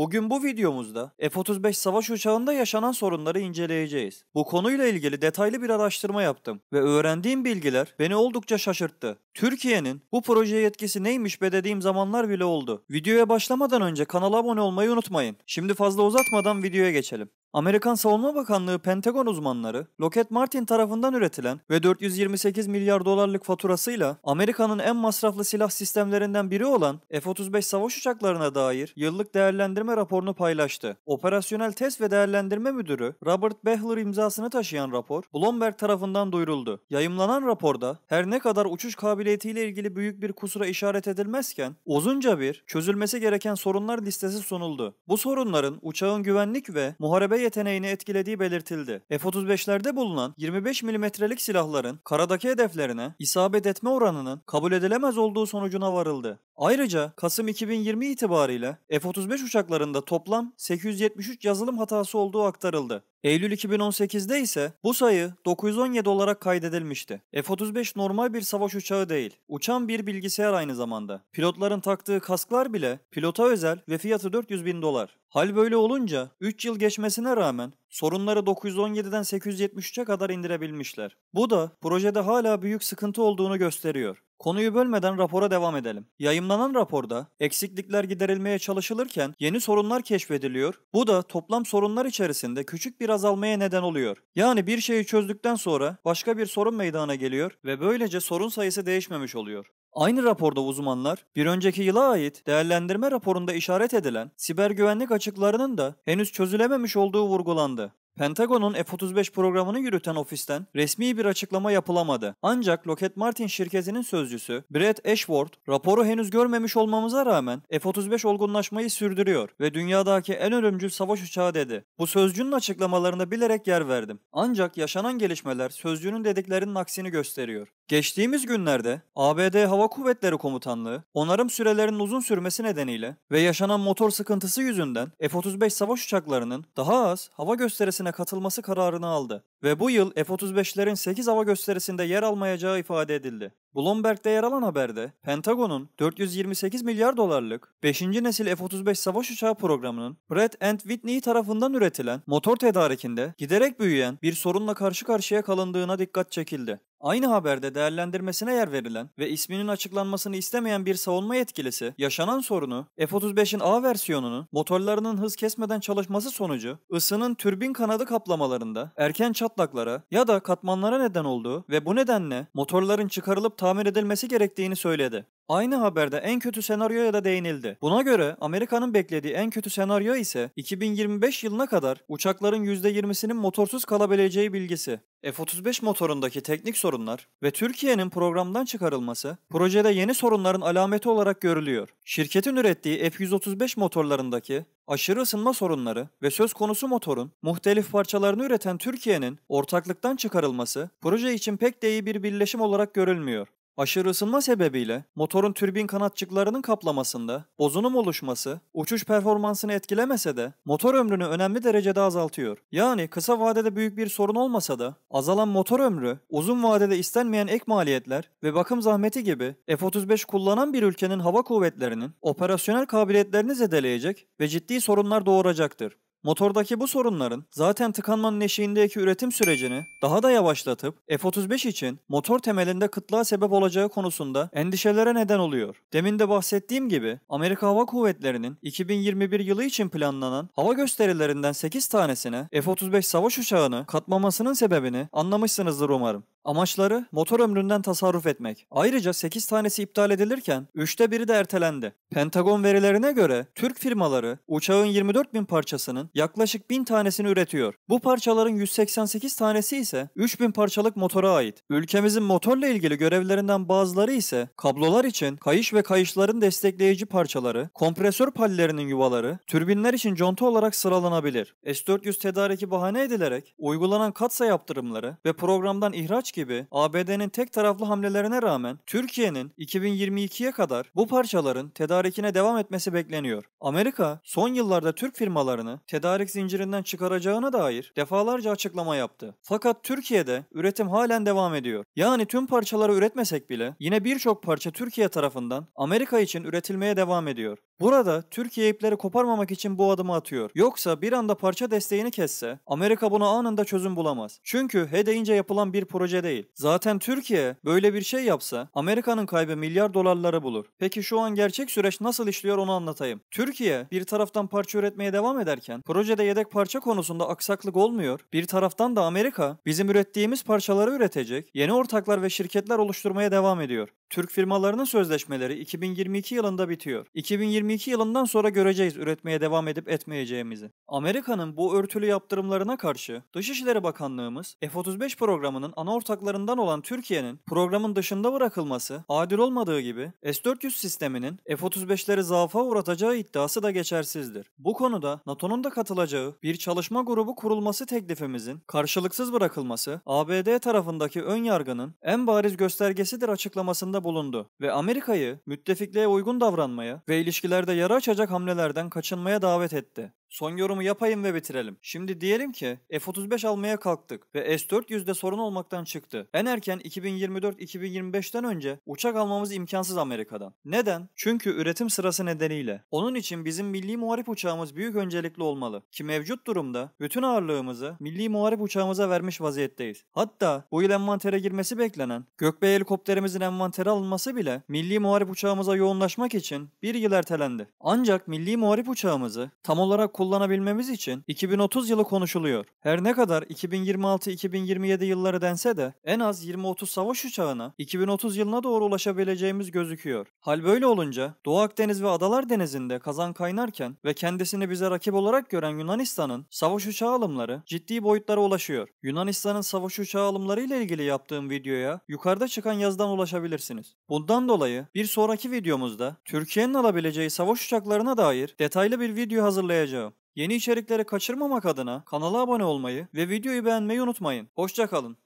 Bugün bu videomuzda F-35 savaş uçağında yaşanan sorunları inceleyeceğiz. Bu konuyla ilgili detaylı bir araştırma yaptım ve öğrendiğim bilgiler beni oldukça şaşırttı. Türkiye'nin bu projeye yetkisi neymiş be dediğim zamanlar bile oldu. Videoya başlamadan önce kanala abone olmayı unutmayın. Şimdi fazla uzatmadan videoya geçelim. Amerikan Savunma Bakanlığı Pentagon uzmanları, Lockheed Martin tarafından üretilen ve 428 milyar dolarlık faturasıyla Amerika'nın en masraflı silah sistemlerinden biri olan F-35 savaş uçaklarına dair yıllık değerlendirme raporunu paylaştı. Operasyonel Test ve Değerlendirme Müdürü Robert Behler imzasını taşıyan rapor, Bloomberg tarafından duyuruldu. Yayımlanan raporda her ne kadar uçuş kabiliyetiyle ilgili büyük bir kusura işaret edilmezken, uzunca bir çözülmesi gereken sorunlar listesi sunuldu. Bu sorunların uçağın güvenlik ve muharebe yeteneğini etkilediği belirtildi. F-35'lerde bulunan 25 milimetrelik silahların karadaki hedeflerine isabet etme oranının kabul edilemez olduğu sonucuna varıldı. Ayrıca Kasım 2020 itibariyle F-35 uçaklarında toplam 873 yazılım hatası olduğu aktarıldı. Eylül 2018'de ise bu sayı 917 olarak kaydedilmişti. F-35 normal bir savaş uçağı değil. Uçan bir bilgisayar aynı zamanda. Pilotların taktığı kasklar bile pilota özel ve fiyatı 400 bin dolar. Hal böyle olunca 3 yıl geçmesine rağmen sorunları 917'den 873'e kadar indirebilmişler. Bu da projede hala büyük sıkıntı olduğunu gösteriyor. Konuyu bölmeden rapora devam edelim. Yayınlanan raporda eksiklikler giderilmeye çalışılırken yeni sorunlar keşfediliyor. Bu da toplam sorunlar içerisinde küçük bir azalmaya neden oluyor. Yani bir şeyi çözdükten sonra başka bir sorun meydana geliyor ve böylece sorun sayısı değişmemiş oluyor. Aynı raporda uzmanlar bir önceki yıla ait değerlendirme raporunda işaret edilen siber güvenlik açıklarının da henüz çözülememiş olduğu vurgulandı. Pentagon'un F-35 programını yürüten ofisten resmi bir açıklama yapılamadı. Ancak Lockheed Martin şirketinin sözcüsü Brett Ashworth, raporu henüz görmemiş olmamıza rağmen F-35 olgunlaşmayı sürdürüyor ve dünyadaki en ölümcül savaş uçağı dedi. Bu sözcünün açıklamalarına bilerek yer verdim. Ancak yaşanan gelişmeler sözcünün dediklerinin aksini gösteriyor. Geçtiğimiz günlerde ABD Hava Kuvvetleri Komutanlığı, onarım sürelerinin uzun sürmesi nedeniyle ve yaşanan motor sıkıntısı yüzünden F-35 savaş uçaklarının daha az hava gösterisine Birliği'ne katılması kararını aldı ve bu yıl F-35'lerin 8 hava gösterisinde yer almayacağı ifade edildi. Bloomberg'de yer alan haberde Pentagon'un 428 milyar dolarlık 5. nesil F-35 savaş uçağı programının Pratt and Whitney tarafından üretilen motor tedarikinde giderek büyüyen bir sorunla karşı karşıya kalındığına dikkat çekildi. Aynı haberde değerlendirmesine yer verilen ve isminin açıklanmasını istemeyen bir savunma yetkilisi yaşanan sorunu F-35'in A versiyonunun motorlarının hız kesmeden çalışması sonucu ısının türbin kanadı kaplamalarında erken çatlaklara ya da katmanlara neden olduğu ve bu nedenle motorların çıkarılıp tamir edilmesi gerektiğini söyledi. Aynı haberde en kötü senaryoya da değinildi. Buna göre Amerika'nın beklediği en kötü senaryo ise 2025 yılına kadar uçakların %20'sinin motorsuz kalabileceği bilgisi. F-35 motorundaki teknik sorunlar ve Türkiye'nin programdan çıkarılması projede yeni sorunların alameti olarak görülüyor. Şirketin ürettiği F-135 motorlarındaki aşırı ısınma sorunları ve söz konusu motorun muhtelif parçalarını üreten Türkiye'nin ortaklıktan çıkarılması proje için pek de iyi bir birleşim olarak görülmüyor aşırı ısınma sebebiyle motorun türbin kanatçıklarının kaplamasında bozunum oluşması uçuş performansını etkilemese de motor ömrünü önemli derecede azaltıyor. Yani kısa vadede büyük bir sorun olmasa da azalan motor ömrü uzun vadede istenmeyen ek maliyetler ve bakım zahmeti gibi F-35 kullanan bir ülkenin hava kuvvetlerinin operasyonel kabiliyetlerini zedeleyecek ve ciddi sorunlar doğuracaktır. Motordaki bu sorunların zaten tıkanmanın eşiğindeki üretim sürecini daha da yavaşlatıp F-35 için motor temelinde kıtlığa sebep olacağı konusunda endişelere neden oluyor. Demin de bahsettiğim gibi Amerika Hava Kuvvetleri'nin 2021 yılı için planlanan hava gösterilerinden 8 tanesine F-35 savaş uçağını katmamasının sebebini anlamışsınızdır umarım. Amaçları motor ömründen tasarruf etmek. Ayrıca 8 tanesi iptal edilirken 3'te biri de ertelendi. Pentagon verilerine göre Türk firmaları uçağın 24 bin parçasının yaklaşık 1000 tanesini üretiyor. Bu parçaların 188 tanesi ise 3000 parçalık motora ait. Ülkemizin motorla ilgili görevlerinden bazıları ise kablolar için kayış ve kayışların destekleyici parçaları, kompresör pallerinin yuvaları, türbinler için conta olarak sıralanabilir. S-400 tedariki bahane edilerek uygulanan katsa yaptırımları ve programdan ihraç gibi ABD'nin tek taraflı hamlelerine rağmen Türkiye'nin 2022'ye kadar bu parçaların tedarikine devam etmesi bekleniyor. Amerika son yıllarda Türk firmalarını tedarik zincirinden çıkaracağına dair defalarca açıklama yaptı. Fakat Türkiye'de üretim halen devam ediyor. Yani tüm parçaları üretmesek bile yine birçok parça Türkiye tarafından Amerika için üretilmeye devam ediyor. Burada Türkiye ipleri koparmamak için bu adımı atıyor. Yoksa bir anda parça desteğini kesse Amerika buna anında çözüm bulamaz. Çünkü he deyince yapılan bir proje değil. Zaten Türkiye böyle bir şey yapsa Amerika'nın kaybı milyar dolarları bulur. Peki şu an gerçek süreç nasıl işliyor onu anlatayım. Türkiye bir taraftan parça üretmeye devam ederken projede yedek parça konusunda aksaklık olmuyor. Bir taraftan da Amerika bizim ürettiğimiz parçaları üretecek yeni ortaklar ve şirketler oluşturmaya devam ediyor. Türk firmalarının sözleşmeleri 2022 yılında bitiyor. 2020 2022 yılından sonra göreceğiz üretmeye devam edip etmeyeceğimizi. Amerika'nın bu örtülü yaptırımlarına karşı Dışişleri Bakanlığımız F-35 programının ana ortaklarından olan Türkiye'nin programın dışında bırakılması adil olmadığı gibi S-400 sisteminin F-35'leri zaafa uğratacağı iddiası da geçersizdir. Bu konuda NATO'nun da katılacağı bir çalışma grubu kurulması teklifimizin karşılıksız bırakılması ABD tarafındaki ön yargının en bariz göstergesidir açıklamasında bulundu ve Amerika'yı müttefikliğe uygun davranmaya ve ilişkiler ülkelerde yara açacak hamlelerden kaçınmaya davet etti. Son yorumu yapayım ve bitirelim. Şimdi diyelim ki F-35 almaya kalktık ve S-400'de sorun olmaktan çıktı. En erken 2024-2025'ten önce uçak almamız imkansız Amerika'dan. Neden? Çünkü üretim sırası nedeniyle. Onun için bizim milli muharip uçağımız büyük öncelikli olmalı. Ki mevcut durumda bütün ağırlığımızı milli muharip uçağımıza vermiş vaziyetteyiz. Hatta bu yıl envantere girmesi beklenen Gökbey helikopterimizin envantere alınması bile milli muharip uçağımıza yoğunlaşmak için bir yıl ertelendi. Ancak milli muharip uçağımızı tam olarak kullanabilmemiz için 2030 yılı konuşuluyor. Her ne kadar 2026-2027 yılları dense de en az 20-30 savaş uçağına 2030 yılına doğru ulaşabileceğimiz gözüküyor. Hal böyle olunca Doğu Akdeniz ve Adalar Denizi'nde kazan kaynarken ve kendisini bize rakip olarak gören Yunanistan'ın savaş uçağı alımları ciddi boyutlara ulaşıyor. Yunanistan'ın savaş uçağı alımları ile ilgili yaptığım videoya yukarıda çıkan yazdan ulaşabilirsiniz. Bundan dolayı bir sonraki videomuzda Türkiye'nin alabileceği savaş uçaklarına dair detaylı bir video hazırlayacağım. Yeni içerikleri kaçırmamak adına kanala abone olmayı ve videoyu beğenmeyi unutmayın. Hoşçakalın.